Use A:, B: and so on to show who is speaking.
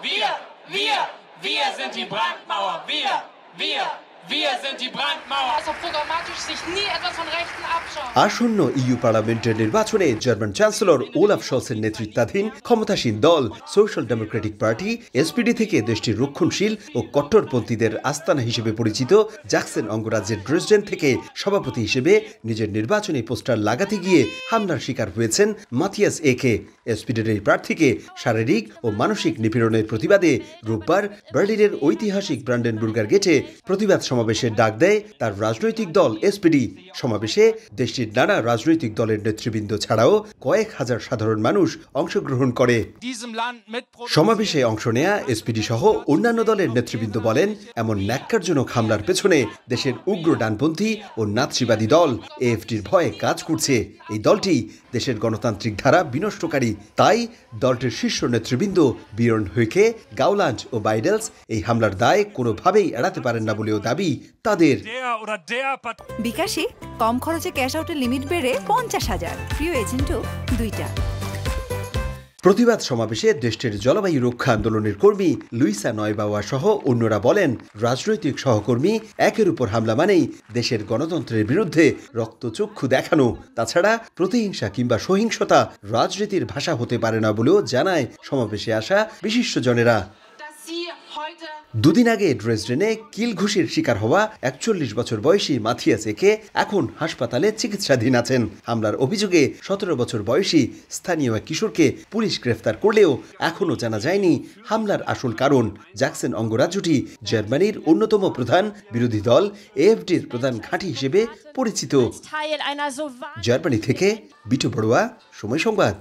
A: Wir, wir, wir sind die Brandmauer. Wir, wir, wir sind die Brandmauer. Also programmatisch sich nie etwas von Rechten আসন্ন EU পার্লামেন্টের নির্বাচনে German chancellor Olaf শলসের নেতৃত্বাধীন ক্ষমতাসীন দল social Democratic party SPD থেকে দেশটির রক্ষণশীল ও কট্টরপন্থীদের আস্তানা হিসেবে পরিচিত জাকসেন অঙ্গরাজ্যের ড্রেসডেন থেকে সভাপতি হিসেবে নিজের নির্বাচনী পোস্টার লাগাতে গিয়ে হামলার শিকার হয়েছেন মাথিয়াস একে এসপিডির এই প্রার্থীকে শারীরিক ও মানসিক নিপীড়নের প্রতিবাদে রোববার বার্লিনের ঐতিহাসিক ব্রান্ডেনবুর্গার গেটে প্রতিবাদ সমাবেশের ডাক দেয় তার রাজনৈতিক দল এসপিডি সমাবেশে দেশটির নানা রাজনৈতিক দলের নেতৃবৃন্দ ছাড়াও কয়েক হাজার সাধারণ মানুষ অংশগ্রহণ করে সমাবেশে অংশ নেয়া এসপিডি সহ অন্যান্য দলের নেতৃবৃন্দ বলেন এমন ন্যাক্কারজনক হামলার পেছনে দেশের উগ্র ডানপন্থী ও নাৎসিবাদী দল এএফটির ভয়ে কাজ করছে এই দলটি দেশের গণতান্ত্রিক ধারা বিনষ্টকারী তাই দলটির শীর্ষ নেতৃবৃন্দ বিয়ন হুইকে গাউলান্ড ও বাইডেলস এই হামলার দায় কোনোভাবেই এড়াতে পারেন না বলেও দাবি তাদের বিকাশে কম খরচে ক্যাশ আউটের লিমিট বেড়ে পঞ্চাশ হাজার প্রিয় এজেন্টও দুইটা প্রতিবাদ সমাবেশে দেশটির জলবায়ু রক্ষা আন্দোলনের কর্মী লুইসা নয়বাওয়া সহ অন্যরা বলেন রাজনৈতিক সহকর্মী একের উপর হামলা মানেই দেশের গণতন্ত্রের বিরুদ্ধে রক্তচক্ষু দেখানো তাছাড়া প্রতিহিংসা কিংবা সহিংসতা রাজনীতির ভাষা হতে পারে না বলেও জানায় সমাবেশে আসা বিশিষ্টজনেরা দুদিন আগে ড্রেসডেনে কিলঘুষির শিকার হওয়া একচল্লিশ বছর বয়সী মাথিয়াস একে এখন হাসপাতালে চিকিৎসাধীন আছেন হামলার অভিযোগে সতেরো বছর বয়সী স্থানীয় এক কিশোরকে পুলিশ গ্রেফতার করলেও এখনও জানা যায়নি হামলার আসল কারণ জ্যাকসন অঙ্গরাজ্যটি জার্মানির অন্যতম প্রধান বিরোধী দল এএফডির প্রধান ঘাঁটি হিসেবে পরিচিত জার্মানি থেকে বিটু বড়ুয়া সময় সংবাদ